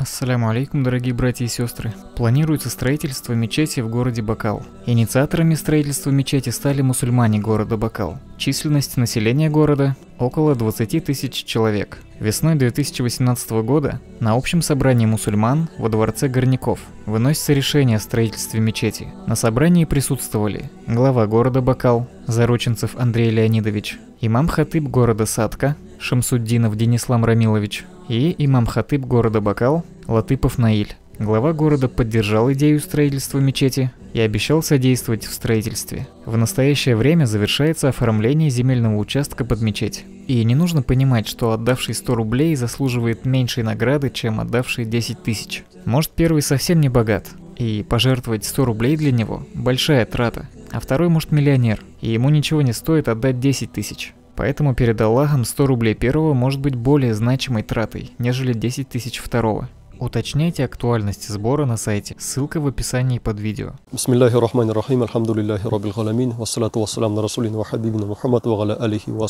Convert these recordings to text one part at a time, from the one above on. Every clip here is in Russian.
Ассаляму алейкум, дорогие братья и сестры. Планируется строительство мечети в городе Бакал. Инициаторами строительства мечети стали мусульмане города Бакал. Численность населения города – около 20 тысяч человек. Весной 2018 года на общем собрании мусульман во дворце Горняков выносится решение о строительстве мечети. На собрании присутствовали глава города Бакал, Зарученцев Андрей Леонидович, имам-хатыб города Садка, Шамсуддинов Денислам Рамилович, и имам-хатыб города Бакал Латыпов Наиль. Глава города поддержал идею строительства мечети и обещал содействовать в строительстве. В настоящее время завершается оформление земельного участка под мечеть. И не нужно понимать, что отдавший 100 рублей заслуживает меньшей награды, чем отдавший 10 тысяч. Может первый совсем не богат, и пожертвовать 100 рублей для него – большая трата, а второй может миллионер, и ему ничего не стоит отдать 10 тысяч. Поэтому перед Аллахом 100 рублей первого может быть более значимой тратой, нежели 10 тысяч второго. Уточняйте актуальность сбора на сайте. Ссылка в описании под видео. Бисмиллахи рахмани рахим, алхамдулиллахи раббил галамин, вассалату вассалам на расулин ва хабибина Мухаммад ва галя алихи ва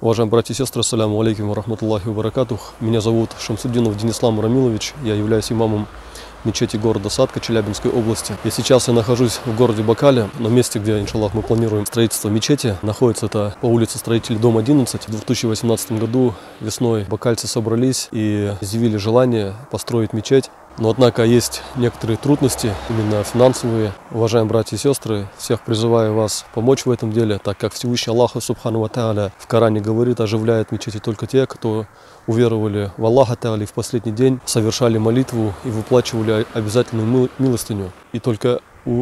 Уважаемые братья и сестры, саламу алейкум ва рахматуллахи ва баракатух. Меня зовут Шамсуддинов Денислам Рамилович, я являюсь имамом мечети города Садка Челябинской области. И сейчас я нахожусь в городе Бакале, на месте, где, иншаллах, мы планируем строительство мечети. Находится это по улице Строителей, дом 11. В 2018 году весной бакальцы собрались и изъявили желание построить мечеть. Но, однако, есть некоторые трудности, именно финансовые. Уважаемые братья и сестры, всех призываю вас помочь в этом деле, так как Всевышний Аллах Субхану Ва в Коране говорит, оживляет мечети только те, кто уверовали в Аллаха Тали, в последний день совершали молитву и выплачивали обязательную милостыню. И только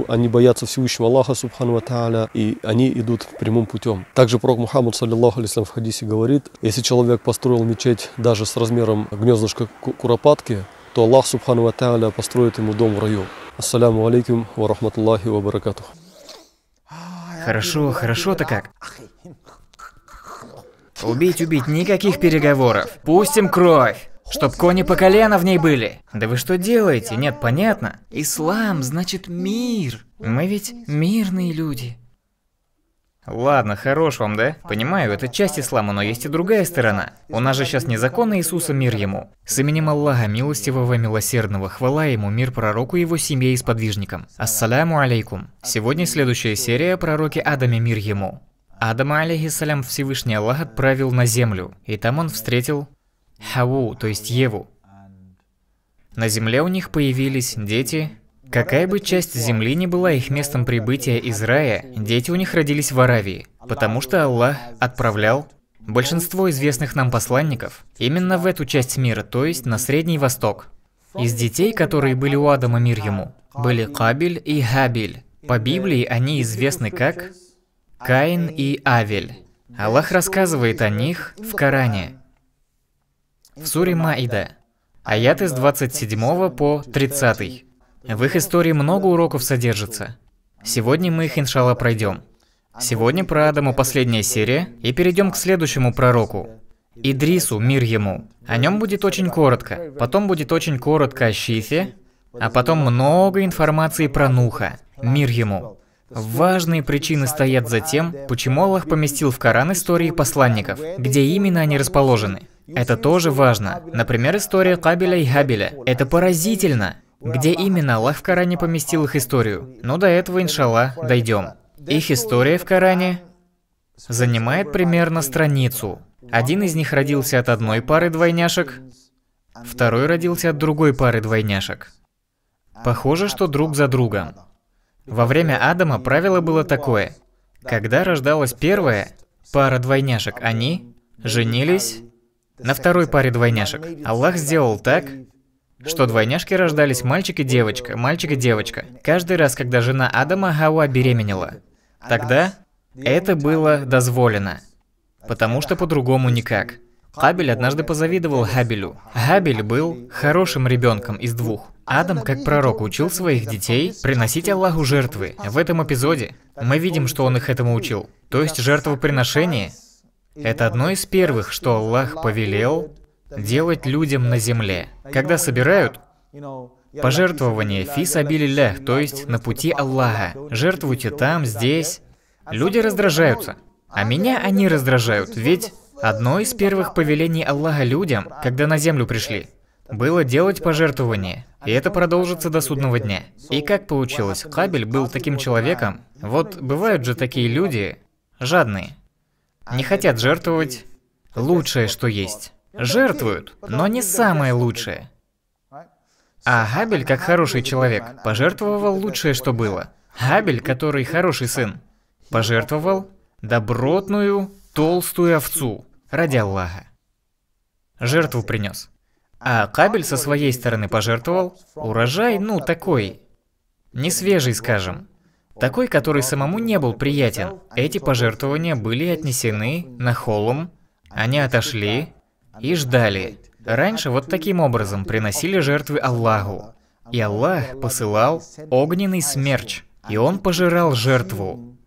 они боятся Всевышнего Аллаха Субхану Тааля, и они идут прямым путем. Также пророк Мухаммад, саллиллаху алейсалам, в хадисе говорит, если человек построил мечеть даже с размером гнездышка куропатки, то Аллах Субхану Тааля построит ему дом в раю. Ассаляму алейкум варахматуллахи рахматуллахи ва баракатух. Хорошо, хорошо-то как. Убить, убить, никаких переговоров. Пустим кровь. Чтоб кони по колено в ней были. Да вы что делаете? Нет, понятно. Ислам значит мир. Мы ведь мирные люди. Ладно, хорош вам, да? Понимаю, это часть ислама, но есть и другая сторона. У нас же сейчас незаконно Иисуса, мир ему. С именем Аллаха, милостивого, милосердного, хвала ему, мир пророку, его семье и сподвижникам. Ассаляму алейкум. Сегодня следующая серия Пророки Адаме, мир ему. Адама, алейхиссалям, Всевышний Аллах отправил на землю, и там он встретил Хаву, то есть Еву. На земле у них появились дети. Какая бы часть земли ни была их местом прибытия из рая, дети у них родились в Аравии, потому что Аллах отправлял большинство известных нам посланников именно в эту часть мира, то есть на Средний Восток. Из детей, которые были у Адама мир ему, были Кабель и Хабиль. По Библии они известны как Каин и Авель. Аллах рассказывает о них в Коране, в Суре Маида, аят из 27 по 30. В их истории много уроков содержится. Сегодня мы их, иншалла, пройдем. Сегодня про Адама последняя серия, и перейдем к следующему пророку. Идрису, мир ему. О нем будет очень коротко, потом будет очень коротко о Шифе, а потом много информации про Нуха, мир ему. Важные причины стоят за тем, почему Аллах поместил в Коран истории посланников, где именно они расположены. Это тоже важно. Например, история Кабеля и Хабеля. Это поразительно. Где именно Аллах в Коране поместил их историю? Но до этого, иншалла, дойдем. Их история в Коране занимает примерно страницу. Один из них родился от одной пары двойняшек, второй родился от другой пары двойняшек. Похоже, что друг за другом. Во время Адама правило было такое. Когда рождалась первая пара двойняшек, они женились на второй паре двойняшек. Аллах сделал так, что двойняшки рождались мальчик и девочка, мальчик и девочка. Каждый раз, когда жена Адама Хауа беременела, тогда это было дозволено, потому что по-другому никак. Хабель однажды позавидовал Хабелю. Хабель был хорошим ребенком из двух. Адам, как пророк, учил своих детей приносить Аллаху жертвы. В этом эпизоде мы видим, что он их этому учил. То есть жертвоприношение – это одно из первых, что Аллах повелел делать людям на земле. Когда собирают, пожертвование фи сабилиллях, то есть на пути Аллаха. Жертвуйте там, здесь. Люди раздражаются. А, а меня они раздражают, ведь одно из первых повелений Аллаха людям, когда на землю пришли – было делать пожертвования. И это продолжится до судного дня. И как получилось, Хабель был таким человеком. Вот бывают же такие люди, жадные. Не хотят жертвовать лучшее, что есть. Жертвуют, но не самое лучшее. А Хабель, как хороший человек, пожертвовал лучшее, что было. Хабель, который хороший сын, пожертвовал добротную толстую овцу ради Аллаха. Жертву принес. А Кабель со своей стороны пожертвовал урожай, ну, такой, не свежий, скажем. Такой, который самому не был приятен. Эти пожертвования были отнесены на холм, они отошли и ждали. Раньше вот таким образом приносили жертвы Аллаху. И Аллах посылал огненный смерч, и он пожирал жертву.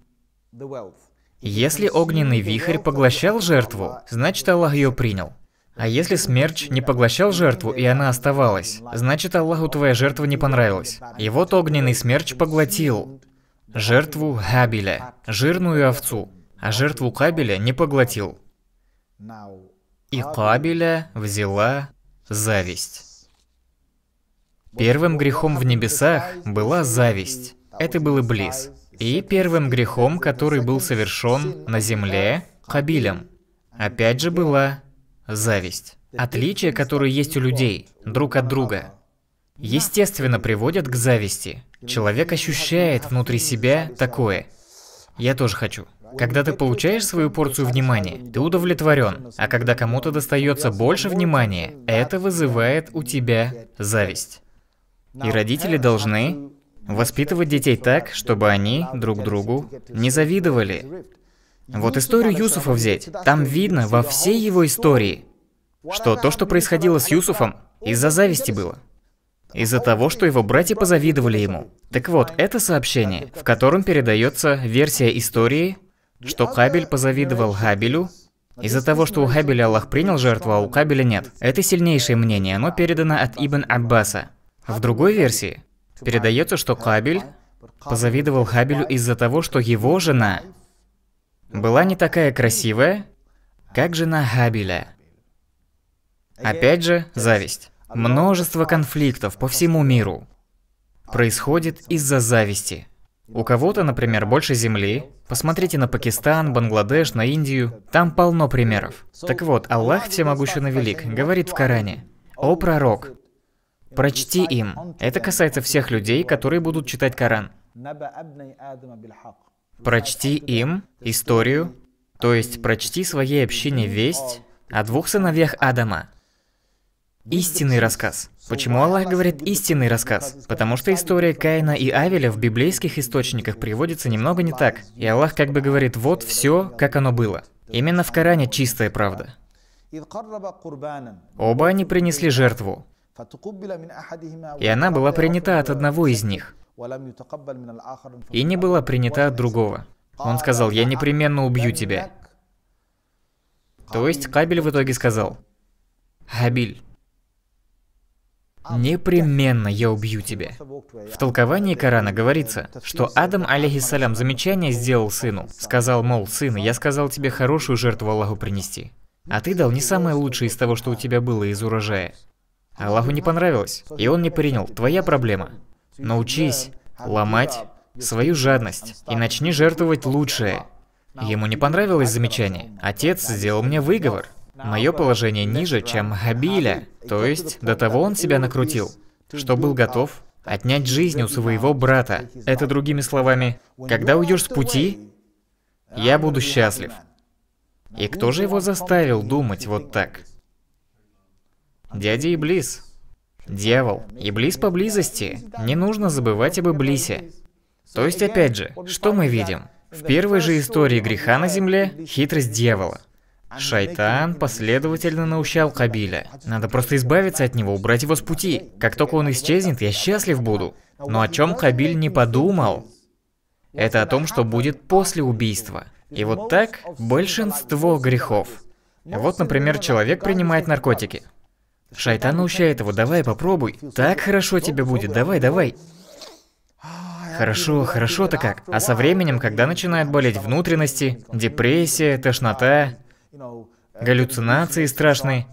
Если огненный вихрь поглощал жертву, значит Аллах ее принял. А если смерч не поглощал жертву, и она оставалась, значит Аллаху твоя жертва не понравилась. И вот огненный смерч поглотил жертву Хабиля, жирную овцу, а жертву Кабеля не поглотил. И Кабеля взяла зависть. Первым грехом в небесах была зависть. Это был Иблис. И первым грехом, который был совершен на земле, Кабилем, опять же была Зависть. Отличия, которые есть у людей, друг от друга, естественно приводят к зависти. Человек ощущает внутри себя такое. Я тоже хочу. Когда ты получаешь свою порцию внимания, ты удовлетворен. А когда кому-то достается больше внимания, это вызывает у тебя зависть. И родители должны воспитывать детей так, чтобы они друг другу не завидовали. Вот историю Юсуфа взять. Там видно во всей его истории, что то, что происходило с Юсуфом, из-за зависти было. Из-за того, что его братья позавидовали ему. Так вот, это сообщение, в котором передается версия истории, что Кабель позавидовал Хабелю, из-за того, что у Хабеля Аллах принял жертву, а у Кабеля нет. Это сильнейшее мнение, оно передано от Ибн Аббаса. В другой версии передается, что Кабель позавидовал Хабелю из-за того, что его жена была не такая красивая, как жена Хабиля. Опять же, зависть. Множество конфликтов по всему миру происходит из-за зависти. У кого-то, например, больше земли. Посмотрите на Пакистан, Бангладеш, на Индию. Там полно примеров. Так вот, Аллах Всемогущен и Велик говорит в Коране. «О пророк, прочти им». Это касается всех людей, которые будут читать Коран. Прочти им историю, то есть прочти своей общине весть о двух сыновьях Адама. Истинный рассказ. Почему Аллах говорит истинный рассказ? Потому что история Каина и Авеля в библейских источниках приводится немного не так. И Аллах как бы говорит, вот все, как оно было. Именно в Коране чистая правда. Оба они принесли жертву. И она была принята от одного из них и не была принята от другого. Он сказал, я непременно убью тебя. То есть Кабель в итоге сказал, Хабиль, «А «Непременно я убью тебя». В толковании Корана говорится, что Адам, алейхиссалям, замечание сделал сыну. Сказал, мол, сын, я сказал тебе хорошую жертву Аллаху принести. А ты дал не самое лучшее из того, что у тебя было из урожая. Аллаху не понравилось, и он не принял. Твоя проблема. Научись ломать свою жадность и начни жертвовать лучшее. Ему не понравилось замечание. Отец сделал мне выговор. Мое положение ниже, чем Хабиля, то есть до того он себя накрутил, что был готов отнять жизнь у своего брата. Это другими словами, когда уйдешь с пути, я буду счастлив. И кто же его заставил думать вот так? Дядя Иблис. Дьявол, и Иблис поблизости. Не нужно забывать об Иблисе. То есть, опять же, что мы видим? В первой же истории греха на земле – хитрость дьявола. Шайтан последовательно наущал Кабиля. Надо просто избавиться от него, убрать его с пути. Как только он исчезнет, я счастлив буду. Но о чем Кабиль не подумал? Это о том, что будет после убийства. И вот так большинство грехов. Вот, например, человек принимает наркотики. Шайтан научает его, давай попробуй. Так хорошо тебе будет, давай, давай. Хорошо, хорошо-то как. А со временем, когда начинают болеть внутренности, депрессия, тошнота, галлюцинации страшные.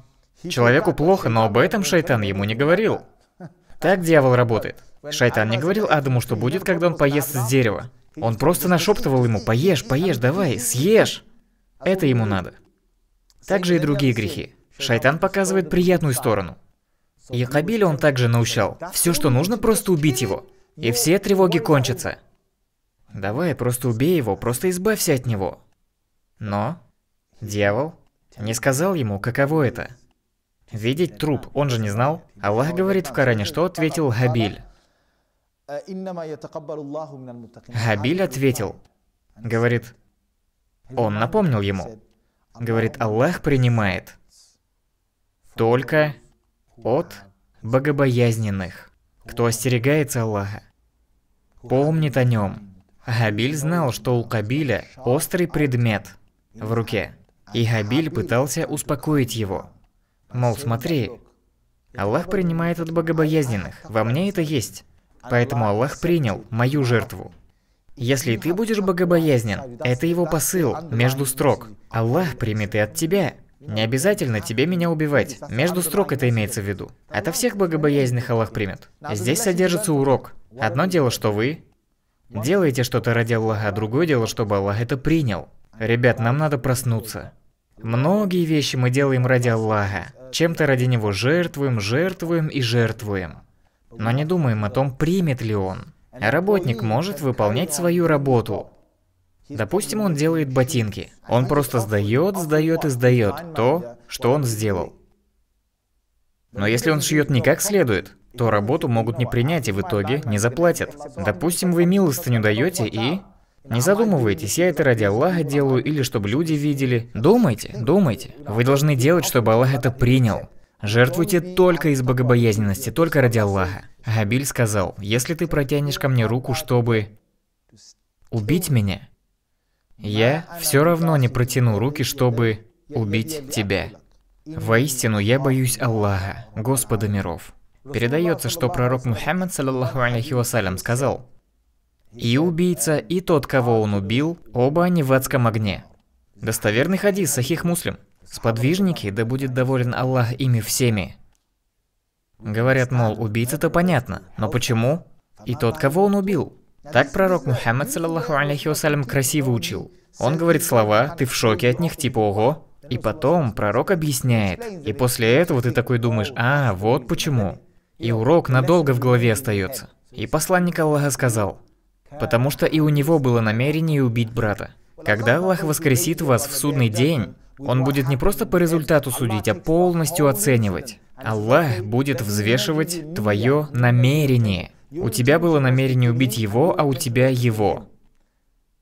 Человеку плохо, но об этом шайтан ему не говорил. Так дьявол работает. Шайтан не говорил Адаму, что будет, когда он поест с дерева. Он просто нашептывал ему, поешь, поешь, давай, съешь. Это ему надо. Также и другие грехи. Шайтан показывает приятную сторону. И он также научал. Все, что нужно, просто убить его. И все тревоги кончатся. Давай, просто убей его, просто избавься от него. Но дьявол не сказал ему, каково это. Видеть труп, он же не знал. Аллах говорит в Коране, что ответил Хабиль. Хабиль ответил, говорит, он напомнил ему, говорит, Аллах принимает только от богобоязненных, кто остерегается Аллаха, помнит о нем. Хабиль знал, что у Кабиля острый предмет в руке, и Хабиль пытался успокоить его. Мол, смотри, Аллах принимает от богобоязненных, во мне это есть, поэтому Аллах принял мою жертву. Если ты будешь богобоязнен, это его посыл между строк. Аллах примет и от тебя. Не обязательно тебе меня убивать. Между строк это имеется в виду. Это всех богобоязненных Аллах примет. Здесь содержится урок. Одно дело, что вы делаете что-то ради Аллаха, а другое дело, чтобы Аллах это принял. Ребят, нам надо проснуться. Многие вещи мы делаем ради Аллаха. Чем-то ради Него жертвуем, жертвуем и жертвуем. Но не думаем о том, примет ли Он. Работник может выполнять свою работу, Допустим, он делает ботинки. Он просто сдает, сдает и сдает то, что он сделал. Но если он шьет не как следует, то работу могут не принять и в итоге не заплатят. Допустим, вы милостыню даете и... Не задумывайтесь, я это ради Аллаха делаю или чтобы люди видели. Думайте, думайте. Вы должны делать, чтобы Аллах это принял. Жертвуйте только из богобоязненности, только ради Аллаха. Габиль сказал, если ты протянешь ко мне руку, чтобы убить меня, я все равно не протяну руки, чтобы убить тебя. Воистину, я боюсь Аллаха, Господа миров. Передается, что пророк Мухаммад, саллаху алейхи вассалям, сказал, «И убийца, и тот, кого он убил, оба они в адском огне». Достоверный хадис, сахих муслим. Сподвижники, да будет доволен Аллах ими всеми. Говорят, мол, убийца-то понятно, но почему? И тот, кого он убил, так пророк Мухаммад, саллаху алейхи вассалям, красиво учил. Он говорит слова, ты в шоке от них, типа «Ого». И потом пророк объясняет. И после этого ты такой думаешь «А, вот почему». И урок надолго в голове остается. И посланник Аллаха сказал, «Потому что и у него было намерение убить брата». Когда Аллах воскресит вас в судный день, Он будет не просто по результату судить, а полностью оценивать. Аллах будет взвешивать твое намерение – у тебя было намерение убить его, а у тебя его.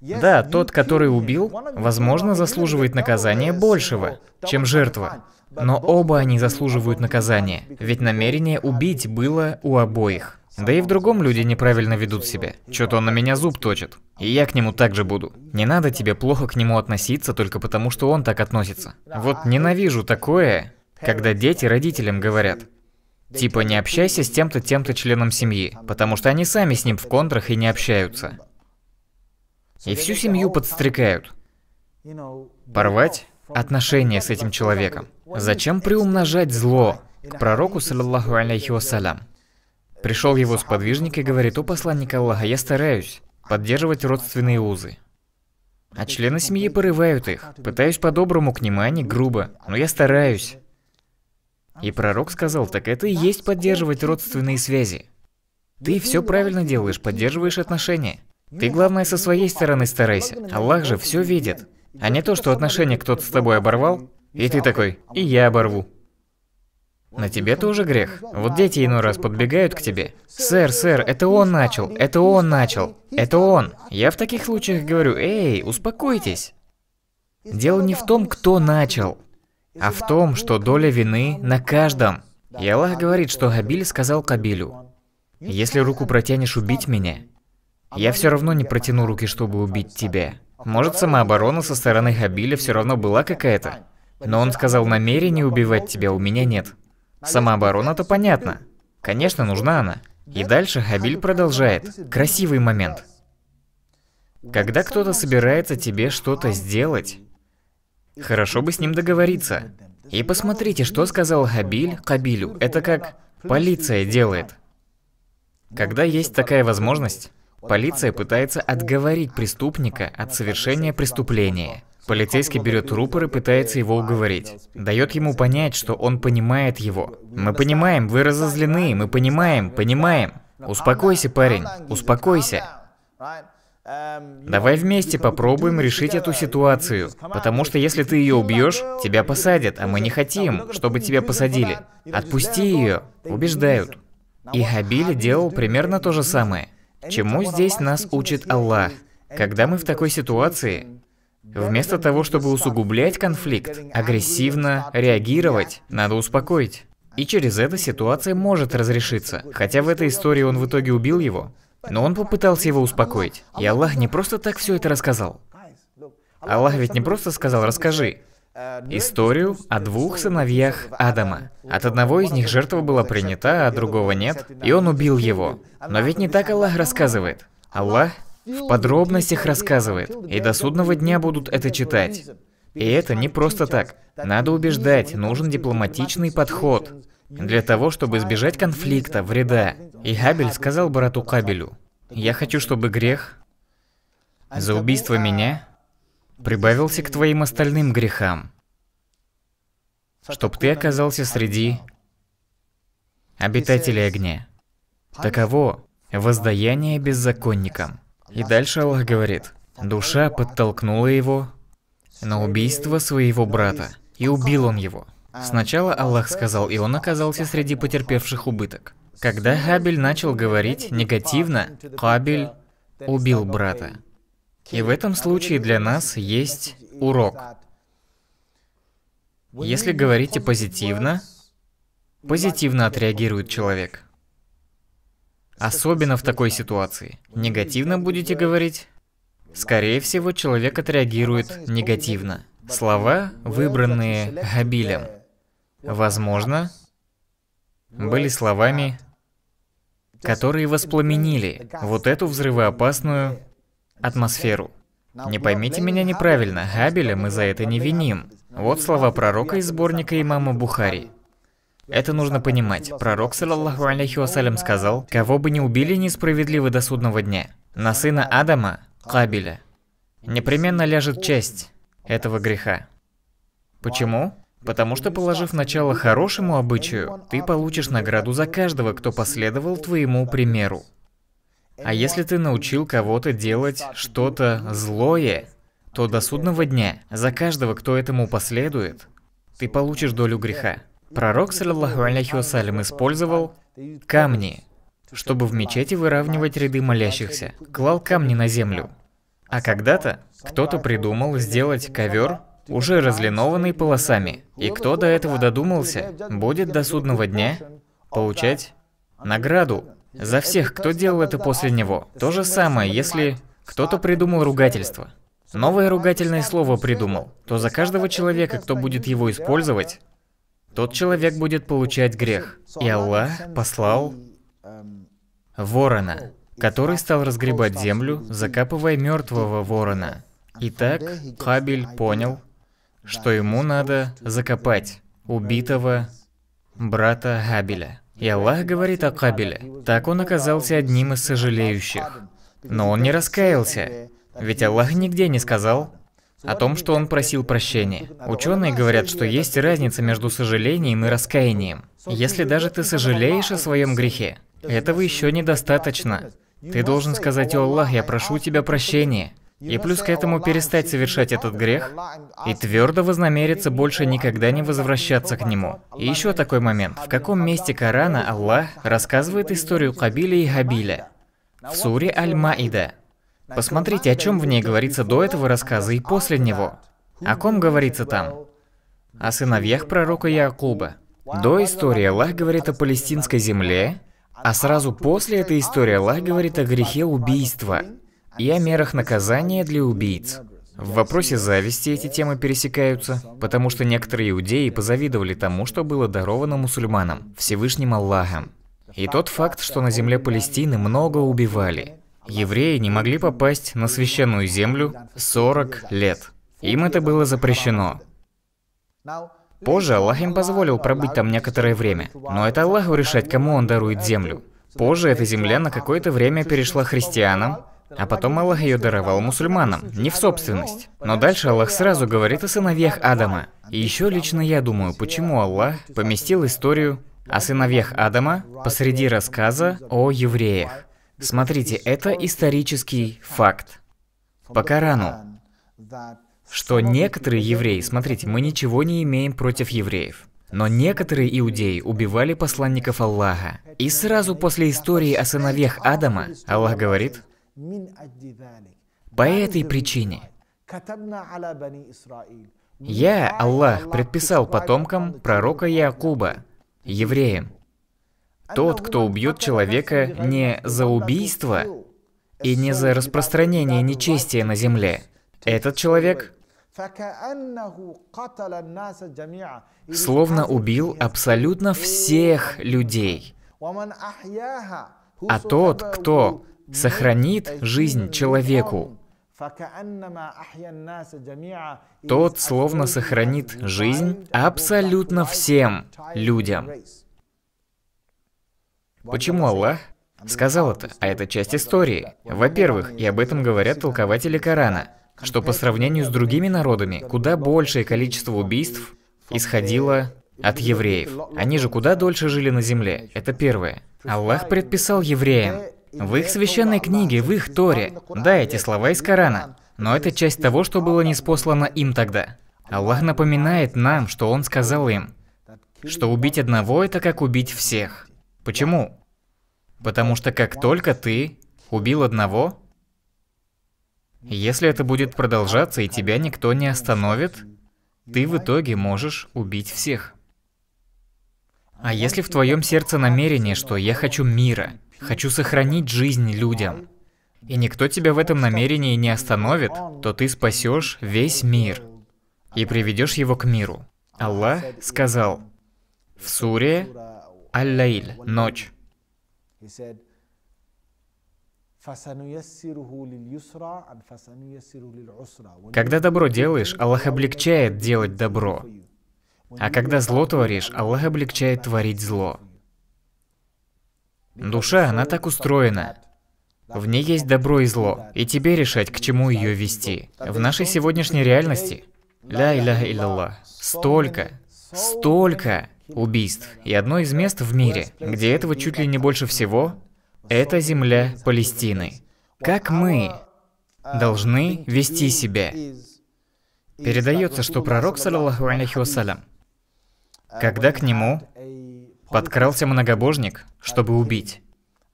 Да, тот, который убил, возможно, заслуживает наказания большего, чем жертва. Но оба они заслуживают наказания, ведь намерение убить было у обоих. Да и в другом люди неправильно ведут себя. что то он на меня зуб точит. И я к нему также буду. Не надо тебе плохо к нему относиться только потому, что он так относится. Вот ненавижу такое, когда дети родителям говорят, Типа не общайся с тем-то, тем-то членом семьи, потому что они сами с ним в контрах и не общаются. И всю семью подстрекают. Порвать отношения с этим человеком. Зачем приумножать зло? К пророку, саллиллаху алейхи вассалям. Пришел его сподвижник и говорит, «О посланник Аллаха, я стараюсь поддерживать родственные узы». А члены семьи порывают их. Пытаюсь по-доброму к ним, а не грубо. Но я стараюсь. И пророк сказал, так это и есть поддерживать родственные связи. Ты все правильно делаешь, поддерживаешь отношения. Ты главное со своей стороны старайся. Аллах же все видит. А не то, что отношения кто-то с тобой оборвал, и ты такой, и я оборву. На тебе тоже грех. Вот дети иной раз подбегают к тебе. Сэр, сэр, это он начал, это он начал, это он. Я в таких случаях говорю, эй, успокойтесь. Дело не в том, кто начал а в том, что доля вины на каждом. И Аллах говорит, что Габиль сказал Кабилю, «Если руку протянешь убить меня, я все равно не протяну руки, чтобы убить тебя». Может, самооборона со стороны Хабиля все равно была какая-то. Но он сказал, намерения убивать тебя у меня нет. Самооборона-то понятно. Конечно, нужна она. И дальше Хабиль продолжает. Красивый момент. Когда кто-то собирается тебе что-то сделать, Хорошо бы с ним договориться. И посмотрите, что сказал Хабиль Кабилю. Это как полиция делает. Когда есть такая возможность, полиция пытается отговорить преступника от совершения преступления. Полицейский берет рупор и пытается его уговорить. Дает ему понять, что он понимает его. Мы понимаем, вы разозлены, мы понимаем, понимаем. Успокойся, парень, успокойся. Давай вместе попробуем решить эту ситуацию, потому что если ты ее убьешь, тебя посадят, а мы не хотим, чтобы тебя посадили. Отпусти ее, убеждают. И Хабиль делал примерно то же самое. Чему здесь нас учит Аллах? Когда мы в такой ситуации, вместо того, чтобы усугублять конфликт, агрессивно реагировать, надо успокоить. И через это ситуация может разрешиться. Хотя в этой истории он в итоге убил его. Но он попытался его успокоить. И Аллах не просто так все это рассказал. Аллах ведь не просто сказал «расскажи», историю о двух сыновьях Адама. От одного из них жертва была принята, а другого нет, и он убил его. Но ведь не так Аллах рассказывает. Аллах в подробностях рассказывает, и до судного дня будут это читать. И это не просто так. Надо убеждать, нужен дипломатичный подход для того, чтобы избежать конфликта, вреда. И Хабель сказал брату Кабелю, «Я хочу, чтобы грех за убийство меня прибавился к твоим остальным грехам, чтобы ты оказался среди обитателей огня. Таково воздаяние беззаконникам». И дальше Аллах говорит, «Душа подтолкнула его на убийство своего брата, и убил он его». Сначала Аллах сказал, и он оказался среди потерпевших убыток. Когда Хабель начал говорить негативно, Кабель убил брата. И в этом случае для нас есть урок. Если говорите позитивно, позитивно отреагирует человек. Особенно в такой ситуации. Негативно будете говорить? Скорее всего, человек отреагирует негативно. Слова, выбранные Хабилем возможно, были словами, которые воспламенили вот эту взрывоопасную атмосферу. Не поймите меня неправильно, Хабеля мы за это не виним. Вот слова пророка из сборника имама Бухари. Это нужно понимать. Пророк, саллаху алейхи вассалям, сказал, «Кого бы не убили несправедливо до судного дня, на сына Адама, Кабеля, непременно ляжет часть этого греха». Почему? Потому что, положив начало хорошему обычаю, ты получишь награду за каждого, кто последовал твоему примеру. А если ты научил кого-то делать что-то злое, то до судного дня за каждого, кто этому последует, ты получишь долю греха. Пророк, саллаху алейхи вассалям, использовал камни, чтобы в мечети выравнивать ряды молящихся, клал камни на землю. А когда-то кто-то придумал сделать ковер уже разлинованный полосами. И кто до этого додумался, будет до судного дня получать награду за всех, кто делал это после него. То же самое, если кто-то придумал ругательство. Новое ругательное слово придумал, то за каждого человека, кто будет его использовать, тот человек будет получать грех. И Аллах послал ворона, который стал разгребать землю, закапывая мертвого ворона. Итак, Хабиль понял, что ему надо закопать убитого брата Хабеля. И Аллах говорит о Кабеле. Так он оказался одним из сожалеющих. Но он не раскаялся, ведь Аллах нигде не сказал о том, что он просил прощения. Ученые говорят, что есть разница между сожалением и раскаянием. Если даже ты сожалеешь о своем грехе, этого еще недостаточно. Ты должен сказать, «О Аллах, я прошу тебя прощения». И плюс к этому перестать совершать этот грех и твердо вознамериться больше никогда не возвращаться к нему. И еще такой момент. В каком месте Корана Аллах рассказывает историю Кабиля и Хабиля? В суре Аль-Маида. Посмотрите, о чем в ней говорится до этого рассказа и после него. О ком говорится там? О сыновьях пророка Якуба. До истории Аллах говорит о палестинской земле, а сразу после этой истории Аллах говорит о грехе убийства и о мерах наказания для убийц. В вопросе зависти эти темы пересекаются, потому что некоторые иудеи позавидовали тому, что было даровано мусульманам, Всевышним Аллахом. И тот факт, что на земле Палестины много убивали. Евреи не могли попасть на священную землю 40 лет. Им это было запрещено. Позже Аллах им позволил пробыть там некоторое время, но это Аллаху решать, кому он дарует землю. Позже эта земля на какое-то время перешла христианам, а потом Аллах ее даровал мусульманам, не в собственность. Но дальше Аллах сразу говорит о сыновьях Адама. И еще лично я думаю, почему Аллах поместил историю о сыновьях Адама посреди рассказа о евреях. Смотрите, это исторический факт. По Корану, что некоторые евреи, смотрите, мы ничего не имеем против евреев, но некоторые иудеи убивали посланников Аллаха. И сразу после истории о сыновьях Адама, Аллах говорит, по этой причине я, Аллах, предписал потомкам пророка Якуба, евреям, тот, кто убьет человека не за убийство и не за распространение нечестия на земле, этот человек словно убил абсолютно всех людей. А тот, кто сохранит жизнь человеку, тот словно сохранит жизнь абсолютно всем людям. Почему Аллах сказал это? А это часть истории. Во-первых, и об этом говорят толкователи Корана, что по сравнению с другими народами, куда большее количество убийств исходило от евреев. Они же куда дольше жили на земле. Это первое. Аллах предписал евреям, в их священной книге, в их Торе. Да, эти слова из Корана, но это часть того, что было неспослано им тогда. Аллах напоминает нам, что Он сказал им, что убить одного – это как убить всех. Почему? Потому что как только ты убил одного, если это будет продолжаться и тебя никто не остановит, ты в итоге можешь убить всех. А если в твоем сердце намерение, что я хочу мира, хочу сохранить жизнь людям, и никто тебя в этом намерении не остановит, то ты спасешь весь мир и приведешь его к миру. Аллах сказал в суре Аль-Лаиль, ночь. Когда добро делаешь, Аллах облегчает делать добро. А когда зло творишь, Аллах облегчает творить зло. Душа, она так устроена. В ней есть добро и зло, и тебе решать, к чему ее вести. В нашей сегодняшней реальности, ля илля илля столько, столько убийств. И одно из мест в мире, где этого чуть ли не больше всего, это земля Палестины. Как мы должны вести себя? Передается, что пророк, саллаху алейхи вассалям, когда к нему подкрался многобожник, чтобы убить,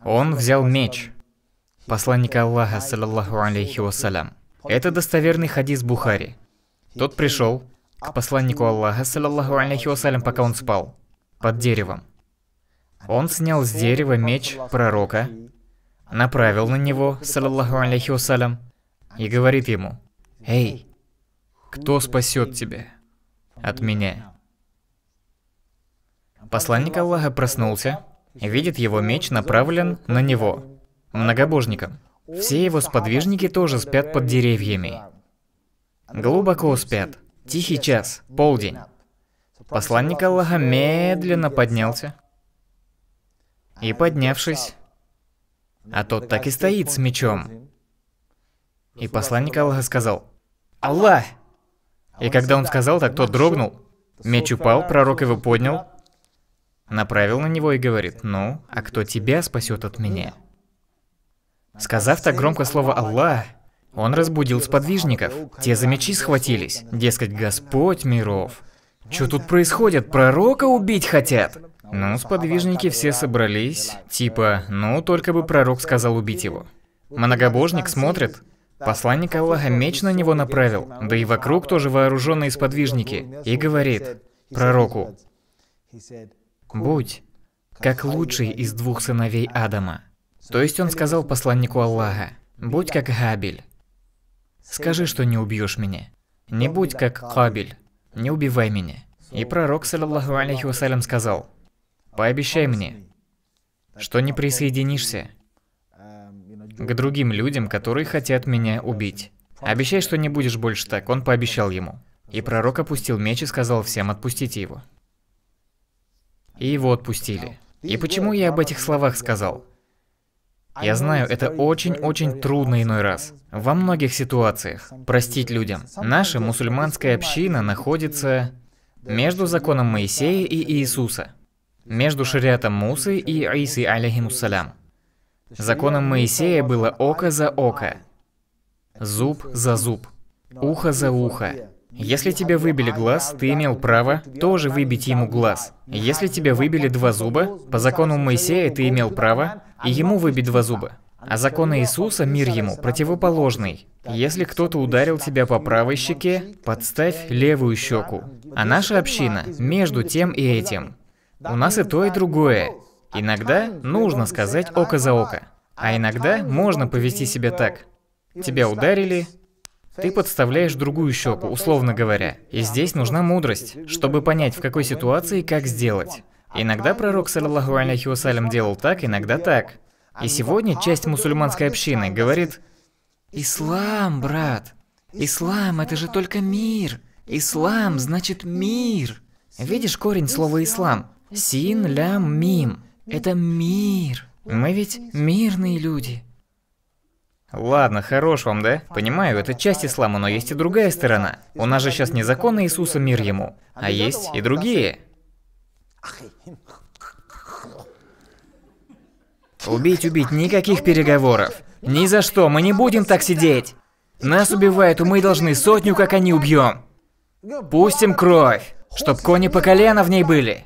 он взял меч посланника Аллаха, саллаллаху алейхи вассалям. Это достоверный хадис Бухари. Тот пришел к посланнику Аллаха, саллаллаху алейхи вассалям, пока он спал, под деревом. Он снял с дерева меч пророка, направил на него, саллаллаху алейхи вассалям, и говорит ему, «Эй, кто спасет тебя от меня?» Посланник Аллаха проснулся, видит его меч направлен на него, многобожником. Все его сподвижники тоже спят под деревьями. Глубоко спят. Тихий час, полдень. Посланник Аллаха медленно поднялся. И поднявшись, а тот так и стоит с мечом. И посланник Аллаха сказал, «Аллах!» И когда он сказал так, тот дрогнул. Меч упал, пророк его поднял, направил на него и говорит, «Ну, а кто тебя спасет от меня?» Сказав так громко слово «Аллах», он разбудил сподвижников. Те за мечи схватились. Дескать, Господь миров. Что тут происходит? Пророка убить хотят? Ну, сподвижники все собрались. Типа, ну, только бы пророк сказал убить его. Многобожник смотрит. Посланник Аллаха меч на него направил, да и вокруг тоже вооруженные сподвижники, и говорит пророку, «Будь, как лучший из двух сыновей Адама». То есть он сказал посланнику Аллаха, «Будь как Габель, скажи, что не убьешь меня. Не будь как Кабель, не убивай меня». И пророк, саллаху алейхи вассалям, сказал, «Пообещай мне, что не присоединишься к другим людям, которые хотят меня убить. Обещай, что не будешь больше так, он пообещал ему. И пророк опустил меч и сказал всем, отпустите его и его отпустили. И почему я об этих словах сказал? Я знаю, это очень-очень трудно иной раз. Во многих ситуациях. Простить людям. Наша мусульманская община находится между законом Моисея и Иисуса. Между шариатом Мусы и Иисы, алейхиссалям. Законом Моисея было око за око, зуб за зуб, ухо за ухо, если тебе выбили глаз, ты имел право тоже выбить ему глаз. Если тебе выбили два зуба, по закону Моисея ты имел право и ему выбить два зуба. А законы Иисуса, мир ему, противоположный. Если кто-то ударил тебя по правой щеке, подставь левую щеку. А наша община между тем и этим. У нас и то, и другое. Иногда нужно сказать око за око. А иногда можно повести себя так. Тебя ударили, ты подставляешь другую щеку, условно говоря. И здесь нужна мудрость, чтобы понять, в какой ситуации и как сделать. Иногда пророк, саллаху алейхи вассалям, делал так, иногда так. И сегодня часть мусульманской общины говорит, «Ислам, брат! Ислам — это же только мир! Ислам значит мир!» Видишь корень слова «ислам»? Син, лям, мим. Это мир. Мы ведь мирные люди. Ладно, хорош вам, да? Понимаю, это часть ислама, но есть и другая сторона. У нас же сейчас не закон Иисуса мир ему, а есть и другие. Убить, убить, никаких переговоров. Ни за что, мы не будем так сидеть. Нас убивают, и мы должны сотню, как они убьем. Пустим кровь, чтоб кони по колено в ней были.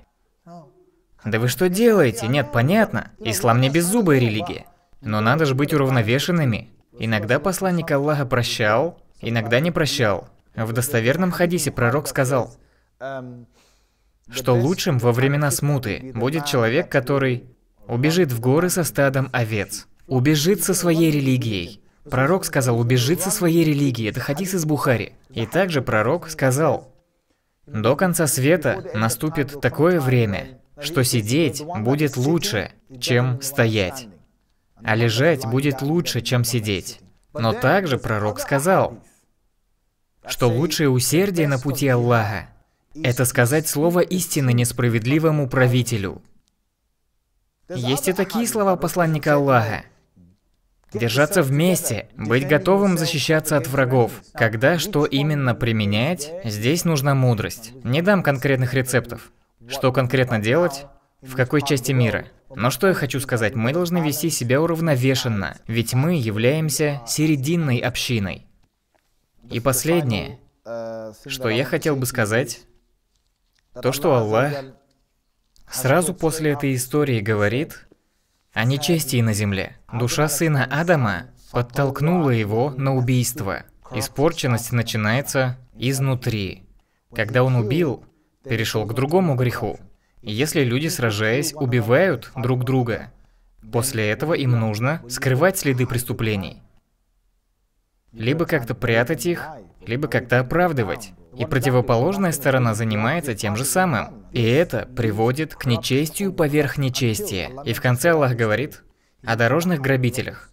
Да вы что делаете? Нет, понятно. Ислам не беззубая религия. Но надо же быть уравновешенными. Иногда посланник Аллаха прощал, иногда не прощал. В достоверном хадисе пророк сказал, что лучшим во времена смуты будет человек, который убежит в горы со стадом овец, убежит со своей религией. Пророк сказал, убежит со своей религией, это хадис из Бухари. И также пророк сказал, до конца света наступит такое время, что сидеть будет лучше, чем стоять. А лежать будет лучше, чем сидеть. Но также пророк сказал, что лучшее усердие на пути Аллаха – это сказать слово истины несправедливому правителю. Есть и такие слова посланника Аллаха. Держаться вместе, быть готовым защищаться от врагов. Когда что именно применять, здесь нужна мудрость. Не дам конкретных рецептов. Что конкретно делать, в какой части мира – но что я хочу сказать, мы должны вести себя уравновешенно, ведь мы являемся серединной общиной. И последнее, что я хотел бы сказать, то, что Аллах сразу после этой истории говорит о нечестии на земле. Душа сына Адама подтолкнула его на убийство. Испорченность начинается изнутри. Когда он убил, перешел к другому греху. Если люди, сражаясь, убивают друг друга, после этого им нужно скрывать следы преступлений. Либо как-то прятать их, либо как-то оправдывать. И противоположная сторона занимается тем же самым. И это приводит к нечестию поверх нечестия. И в конце Аллах говорит о дорожных грабителях.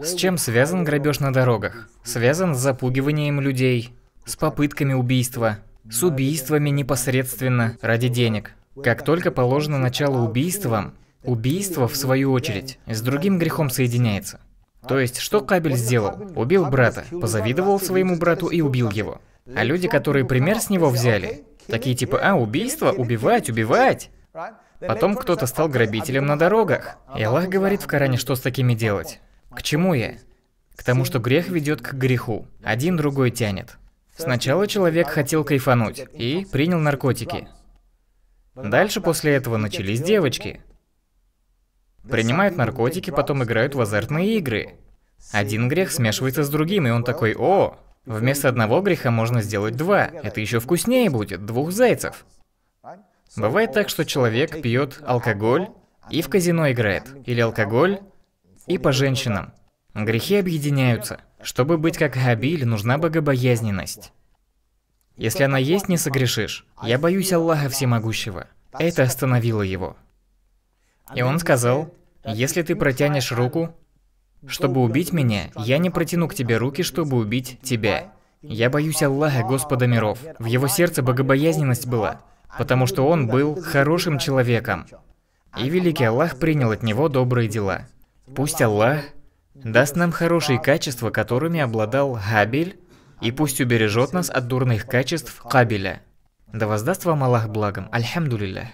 С чем связан грабеж на дорогах? Связан с запугиванием людей, с попытками убийства, с убийствами непосредственно ради денег. Как только положено начало убийствам, убийство, в свою очередь, с другим грехом соединяется. То есть, что Кабель сделал? Убил брата, позавидовал своему брату и убил его. А люди, которые пример с него взяли, такие типа «А, убийство? Убивать, убивать!» Потом кто-то стал грабителем на дорогах. И Аллах говорит в Коране, что с такими делать. К чему я? К тому, что грех ведет к греху. Один другой тянет. Сначала человек хотел кайфануть и принял наркотики. Дальше после этого начались девочки. Принимают наркотики, потом играют в азартные игры. Один грех смешивается с другим, и он такой, о, вместо одного греха можно сделать два. Это еще вкуснее будет, двух зайцев. Бывает так, что человек пьет алкоголь и в казино играет, или алкоголь и по женщинам. Грехи объединяются. Чтобы быть как Хабиль, нужна богобоязненность. Если она есть, не согрешишь. Я боюсь Аллаха Всемогущего. Это остановило его. И он сказал, если ты протянешь руку, чтобы убить меня, я не протяну к тебе руки, чтобы убить тебя. Я боюсь Аллаха, Господа миров. В его сердце богобоязненность была, потому что он был хорошим человеком. И великий Аллах принял от него добрые дела. Пусть Аллах даст нам хорошие качества, которыми обладал Хабиль, и пусть убережет нас от дурных качеств Кабеля. Да воздаст вам Аллах благом, альхамдулиллях.